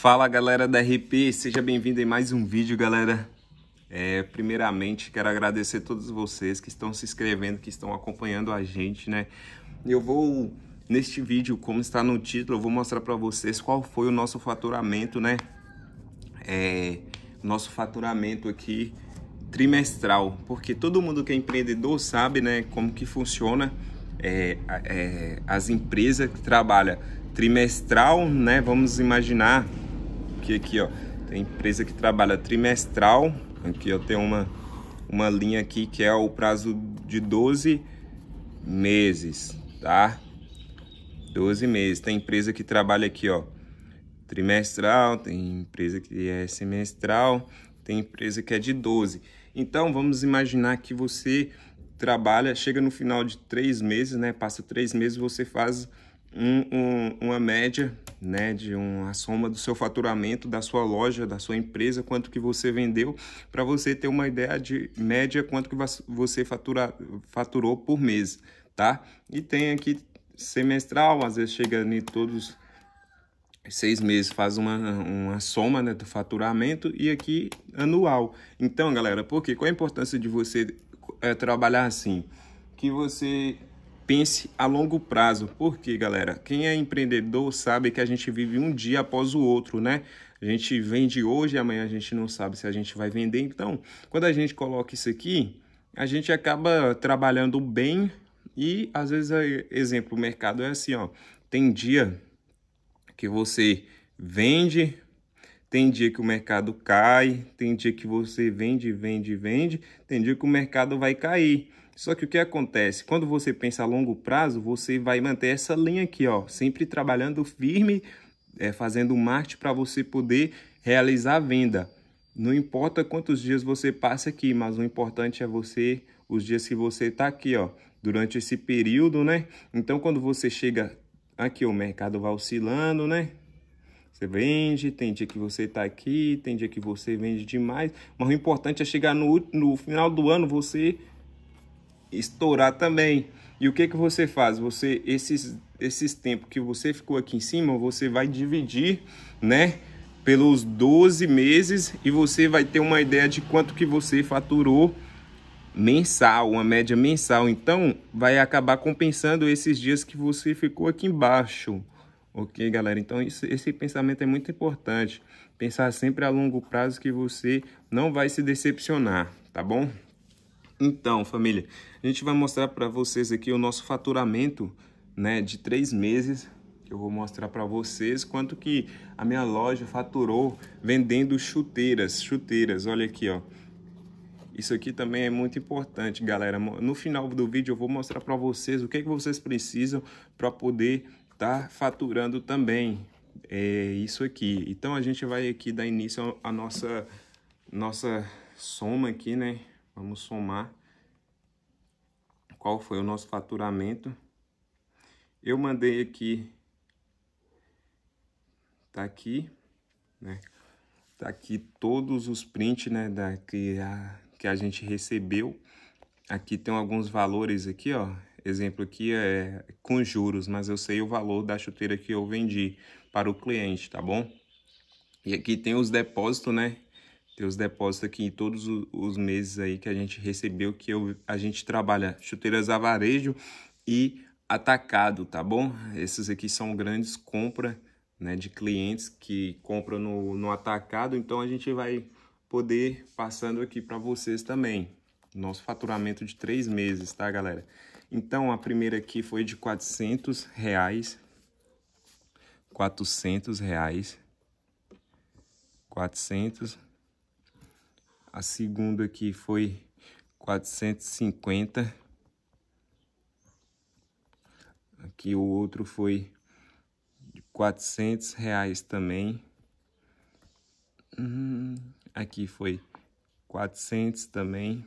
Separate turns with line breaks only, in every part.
Fala galera da RP, seja bem-vindo em mais um vídeo, galera. É, primeiramente, quero agradecer a todos vocês que estão se inscrevendo, que estão acompanhando a gente, né? Eu vou neste vídeo, como está no título, eu vou mostrar para vocês qual foi o nosso faturamento, né? É, nosso faturamento aqui trimestral, porque todo mundo que é empreendedor sabe, né, como que funciona é, é, as empresas que trabalham trimestral, né? Vamos imaginar aqui aqui, ó, tem empresa que trabalha trimestral. Aqui eu tenho uma, uma linha aqui que é o prazo de 12 meses, tá? 12 meses. Tem empresa que trabalha aqui, ó, trimestral, tem empresa que é semestral, tem empresa que é de 12. Então, vamos imaginar que você trabalha, chega no final de três meses, né? Passa três meses, você faz um, um, uma média né, de uma soma do seu faturamento da sua loja, da sua empresa, quanto que você vendeu, para você ter uma ideia de média quanto que você fatura, faturou por mês, tá? E tem aqui semestral, às vezes chega em todos seis meses faz uma, uma soma né, do faturamento e aqui anual. Então, galera, porque qual a importância de você é, trabalhar assim? Que você pense a longo prazo. Porque, galera, quem é empreendedor sabe que a gente vive um dia após o outro, né? A gente vende hoje, amanhã a gente não sabe se a gente vai vender. Então, quando a gente coloca isso aqui, a gente acaba trabalhando bem e às vezes, é, exemplo, o mercado é assim, ó. Tem dia que você vende tem dia que o mercado cai, tem dia que você vende, vende, vende, tem dia que o mercado vai cair. Só que o que acontece? Quando você pensa a longo prazo, você vai manter essa linha aqui, ó, sempre trabalhando firme, é, fazendo marketing para você poder realizar a venda. Não importa quantos dias você passa aqui, mas o importante é você, os dias que você está aqui, ó, durante esse período, né? Então, quando você chega aqui, o mercado vai oscilando, né? Você vende, tem dia que você está aqui, tem dia que você vende demais. Mas o importante é chegar no, no final do ano você estourar também. E o que, que você faz? Você esses, esses tempos que você ficou aqui em cima, você vai dividir, né? Pelos 12 meses e você vai ter uma ideia de quanto que você faturou mensal, uma média mensal. Então, vai acabar compensando esses dias que você ficou aqui embaixo. Ok, galera? Então, isso, esse pensamento é muito importante. Pensar sempre a longo prazo que você não vai se decepcionar, tá bom? Então, família, a gente vai mostrar para vocês aqui o nosso faturamento né, de três meses. Eu vou mostrar para vocês quanto que a minha loja faturou vendendo chuteiras, chuteiras. Olha aqui, ó. Isso aqui também é muito importante, galera. No final do vídeo eu vou mostrar para vocês o que, é que vocês precisam para poder está faturando também é, isso aqui. Então a gente vai aqui dar início à nossa, nossa soma aqui, né? Vamos somar qual foi o nosso faturamento. Eu mandei aqui, tá aqui, né? Tá aqui todos os prints, né, da, que, a, que a gente recebeu. Aqui tem alguns valores aqui, ó exemplo aqui é com juros, mas eu sei o valor da chuteira que eu vendi para o cliente, tá bom? E aqui tem os depósitos, né? Tem os depósitos aqui em todos os meses aí que a gente recebeu, que eu, a gente trabalha chuteiras a varejo e atacado, tá bom? Esses aqui são grandes compras né, de clientes que compram no, no atacado, então a gente vai poder passando aqui para vocês também. Nosso faturamento de três meses, tá, galera? Então, a primeira aqui foi de 400 reais. 400 reais. 400. A segunda aqui foi 450. Aqui o outro foi de 400 reais também. Hum, aqui foi 400 também.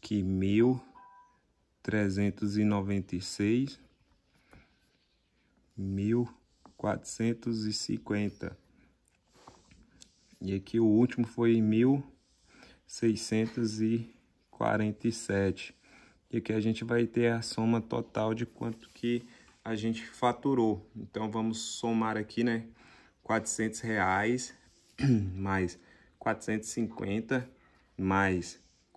que 1.396, 1.450. E aqui o último foi 1.647. E aqui a gente vai ter a soma total de quanto que a gente faturou. Então, vamos somar aqui, né? 400 reais mais 450 mais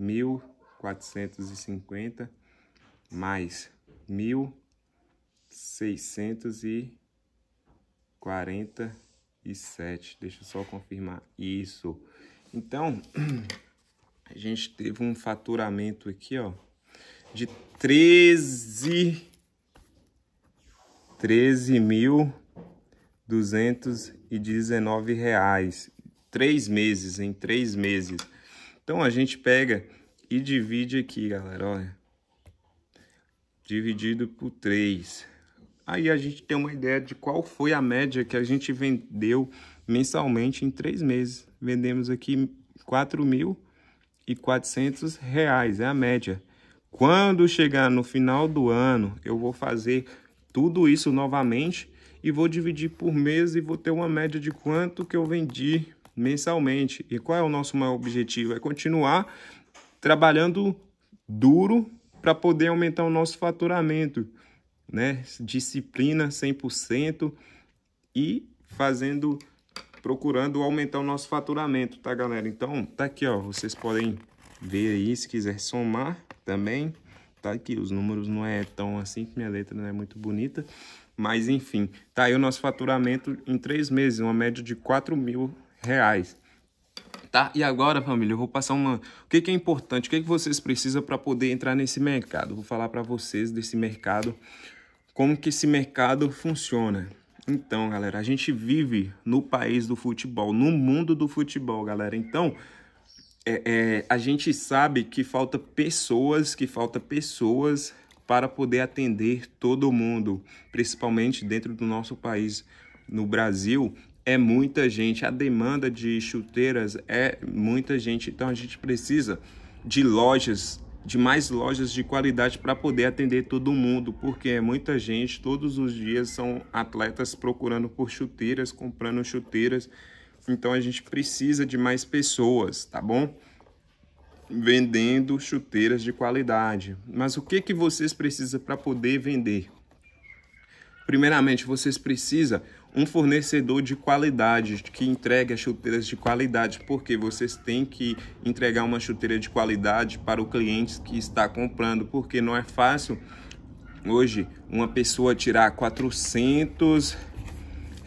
1.450 mais 1.647. Deixa eu só confirmar isso. Então, a gente teve um faturamento aqui, ó, de 13 13 mil 219 reais. Três meses, em três meses. Então a gente pega e divide aqui, galera, olha. Dividido por 3. Aí a gente tem uma ideia de qual foi a média que a gente vendeu mensalmente em três meses. Vendemos aqui R$ 4.400, é a média. Quando chegar no final do ano, eu vou fazer tudo isso novamente e vou dividir por mês e vou ter uma média de quanto que eu vendi mensalmente. E qual é o nosso maior objetivo? É continuar trabalhando duro para poder aumentar o nosso faturamento, né? Disciplina 100% e fazendo procurando aumentar o nosso faturamento, tá, galera? Então, tá aqui, ó, vocês podem ver aí se quiser somar também. Tá aqui, os números não é tão assim, que minha letra não é muito bonita. Mas enfim, tá aí o nosso faturamento em três meses, uma média de 4 mil reais. Tá? E agora, família, eu vou passar uma... O que, que é importante? O que, que vocês precisam para poder entrar nesse mercado? Vou falar para vocês desse mercado, como que esse mercado funciona. Então, galera, a gente vive no país do futebol, no mundo do futebol, galera. Então, é, é, a gente sabe que falta pessoas, que falta pessoas para poder atender todo mundo, principalmente dentro do nosso país, no Brasil, é muita gente, a demanda de chuteiras é muita gente, então a gente precisa de lojas, de mais lojas de qualidade para poder atender todo mundo, porque é muita gente, todos os dias são atletas procurando por chuteiras, comprando chuteiras, então a gente precisa de mais pessoas, tá bom? Vendendo chuteiras de qualidade. Mas o que, que vocês precisam para poder vender? Primeiramente, vocês precisam um fornecedor de qualidade, que entregue as chuteiras de qualidade, porque vocês têm que entregar uma chuteira de qualidade para o cliente que está comprando, porque não é fácil hoje uma pessoa tirar 400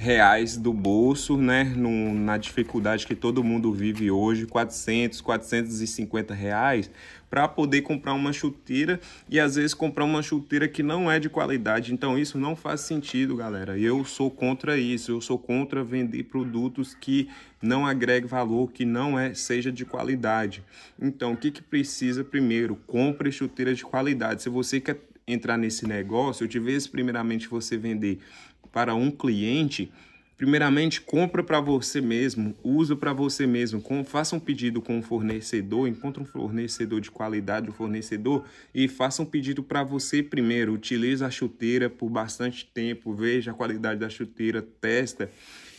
reais do bolso, né? No, na dificuldade que todo mundo vive hoje, 400, 450 reais, para poder comprar uma chuteira e às vezes comprar uma chuteira que não é de qualidade. Então isso não faz sentido, galera. Eu sou contra isso. Eu sou contra vender produtos que não agregue valor, que não é seja de qualidade. Então o que, que precisa primeiro? Compre chuteira de qualidade. Se você quer entrar nesse negócio, eu te vejo primeiramente você vender para um cliente, primeiramente compra para você mesmo, usa para você mesmo, com, faça um pedido com um fornecedor, encontre um fornecedor de qualidade, um fornecedor e faça um pedido para você primeiro. Utilize a chuteira por bastante tempo, veja a qualidade da chuteira, testa.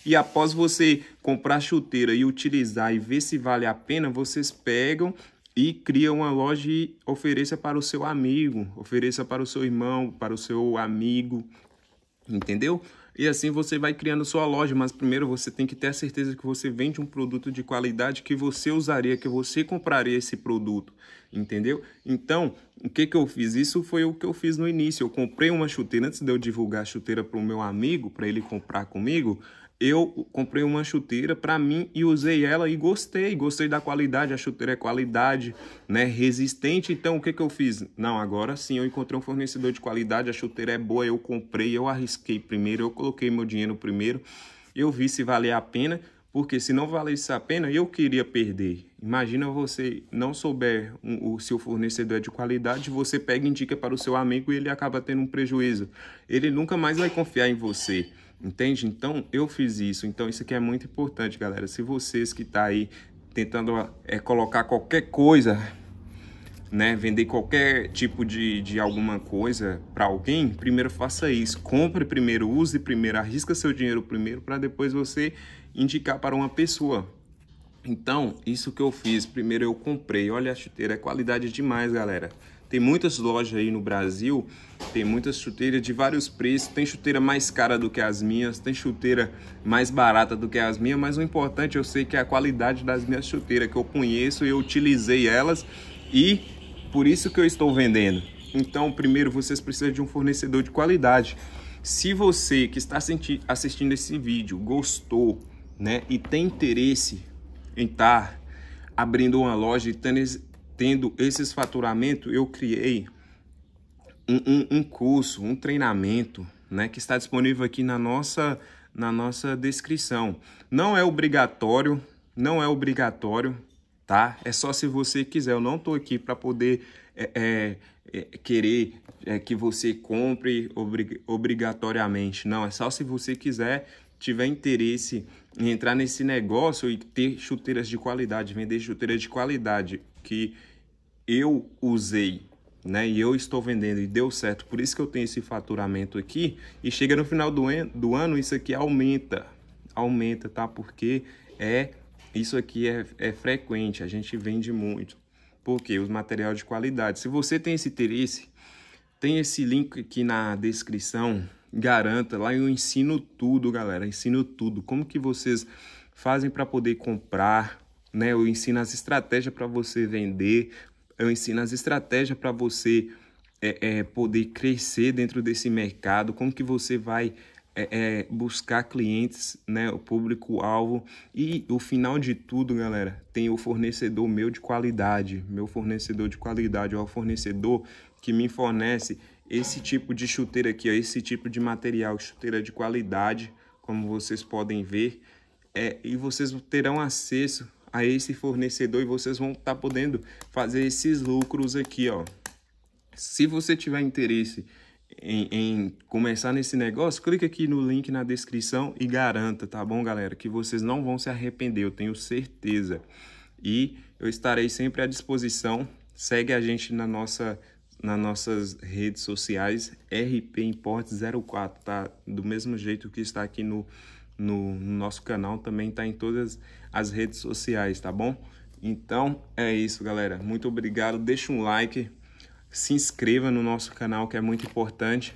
E após você comprar a chuteira e utilizar e ver se vale a pena, vocês pegam e cria uma loja e ofereça para o seu amigo, ofereça para o seu irmão, para o seu amigo, entendeu? E assim você vai criando sua loja, mas primeiro você tem que ter a certeza que você vende um produto de qualidade que você usaria, que você compraria esse produto, entendeu? Então, o que, que eu fiz? Isso foi o que eu fiz no início. Eu comprei uma chuteira, antes de eu divulgar a chuteira para o meu amigo, para ele comprar comigo, eu comprei uma chuteira para mim e usei ela e gostei, gostei da qualidade, a chuteira é qualidade, né, resistente. Então o que que eu fiz? Não, agora sim eu encontrei um fornecedor de qualidade, a chuteira é boa, eu comprei, eu arrisquei primeiro, eu coloquei meu dinheiro primeiro, eu vi se valia a pena, porque se não valesse a pena, eu queria perder. Imagina você não souber um, o seu fornecedor é de qualidade, você pega e indica para o seu amigo e ele acaba tendo um prejuízo. Ele nunca mais vai confiar em você. Entende? Então eu fiz isso. Então isso aqui é muito importante, galera. Se vocês que tá aí tentando ah, é, colocar qualquer coisa, né, vender qualquer tipo de, de alguma coisa para alguém, primeiro faça isso. Compre primeiro, use primeiro, arrisca seu dinheiro primeiro para depois você indicar para uma pessoa. Então, isso que eu fiz, primeiro eu comprei. Olha a chuteira, é qualidade demais, galera. Tem muitas lojas aí no Brasil, tem muitas chuteiras de vários preços. Tem chuteira mais cara do que as minhas, tem chuteira mais barata do que as minhas, mas o importante eu sei que é a qualidade das minhas chuteiras, que eu conheço e eu utilizei elas e por isso que eu estou vendendo. Então, primeiro, vocês precisam de um fornecedor de qualidade. Se você que está assistindo esse vídeo gostou né, e tem interesse em estar tá abrindo uma loja e tendo esses faturamentos, eu criei um, um, um curso, um treinamento, né, que está disponível aqui na nossa, na nossa descrição. Não é obrigatório, não é obrigatório, tá? É só se você quiser. Eu não estou aqui para poder é, é, é, querer é, que você compre obrig obrigatoriamente. Não, é só se você quiser, tiver interesse em entrar nesse negócio e ter chuteiras de qualidade, vender chuteiras de qualidade que eu usei, né? E eu estou vendendo e deu certo, por isso que eu tenho esse faturamento aqui. E chega no final do, do ano, isso aqui aumenta, aumenta, tá? Porque é isso aqui é, é frequente, a gente vende muito. Porque os materiais de qualidade. Se você tem esse interesse, tem esse link aqui na descrição. Garanta, lá eu ensino tudo, galera. Ensino tudo. Como que vocês fazem para poder comprar, né? Eu ensino as estratégias para você vender, eu ensino as estratégias para você é, é, poder crescer dentro desse mercado, como que você vai é, é, buscar clientes, né, o público-alvo e o final de tudo, galera, tem o fornecedor meu de qualidade, meu fornecedor de qualidade, é o fornecedor que me fornece esse tipo de chuteira aqui, ó, esse tipo de material, chuteira de qualidade, como vocês podem ver, é, e vocês terão acesso a esse fornecedor e vocês vão estar tá podendo fazer esses lucros aqui, ó. Se você tiver interesse em, em, começar nesse negócio, clique aqui no link na descrição e garanta, tá bom, galera? Que vocês não vão se arrepender, eu tenho certeza. E eu estarei sempre à disposição. Segue a gente na nossa, nas nossas redes sociais, RP Import 04, tá? Do mesmo jeito que está aqui no no nosso canal, também está em todas as redes sociais, tá bom? Então é isso, galera. Muito obrigado. Deixa um like, se inscreva no nosso canal que é muito importante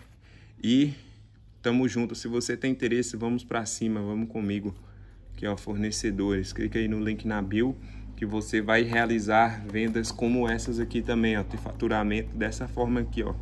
e tamo junto. Se você tem interesse, vamos para cima, vamos comigo. Que é fornecedores. Clica aí no link na bio que você vai realizar vendas como essas aqui também, ó, Tem faturamento dessa forma aqui, ó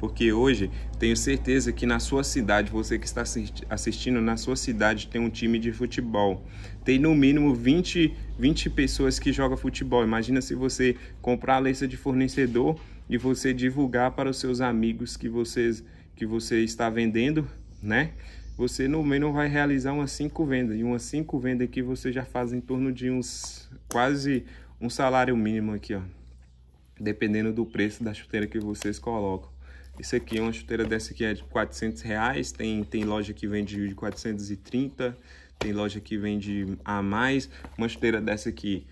porque hoje tenho certeza que na sua cidade, você que está assistindo, na sua cidade tem um time de futebol. Tem no mínimo 20, 20 pessoas que jogam futebol. Imagina se você comprar a lista de fornecedor e você divulgar para os seus amigos que, vocês, que você está vendendo, né? Você no mínimo vai realizar umas 5 vendas. E umas 5 vendas aqui você já faz em torno de uns quase um salário mínimo aqui, ó. Dependendo do preço da chuteira que vocês colocam. Isso aqui é uma chuteira dessa aqui é de 400 reais, tem, tem loja que vende de 430, tem loja que vende a mais. Uma chuteira dessa aqui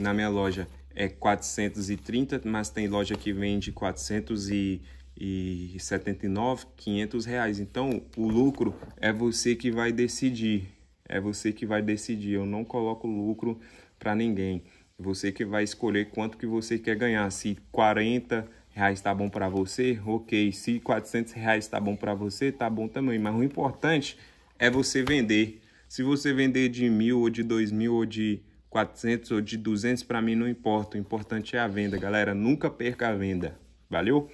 na minha loja é 430, mas tem loja que vende 479, 500 reais. Então o lucro é você que vai decidir, é você que vai decidir. Eu não coloco lucro para ninguém. Você que vai escolher quanto que você quer ganhar, se 40 reais tá bom para você, ok. Se 400 reais tá bom para você, tá bom também. Mas o importante é você vender. Se você vender de mil ou de dois mil ou de 400 ou de 200 para mim não importa. O importante é a venda, galera. Nunca perca a venda. Valeu?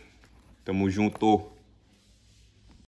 Tamo junto.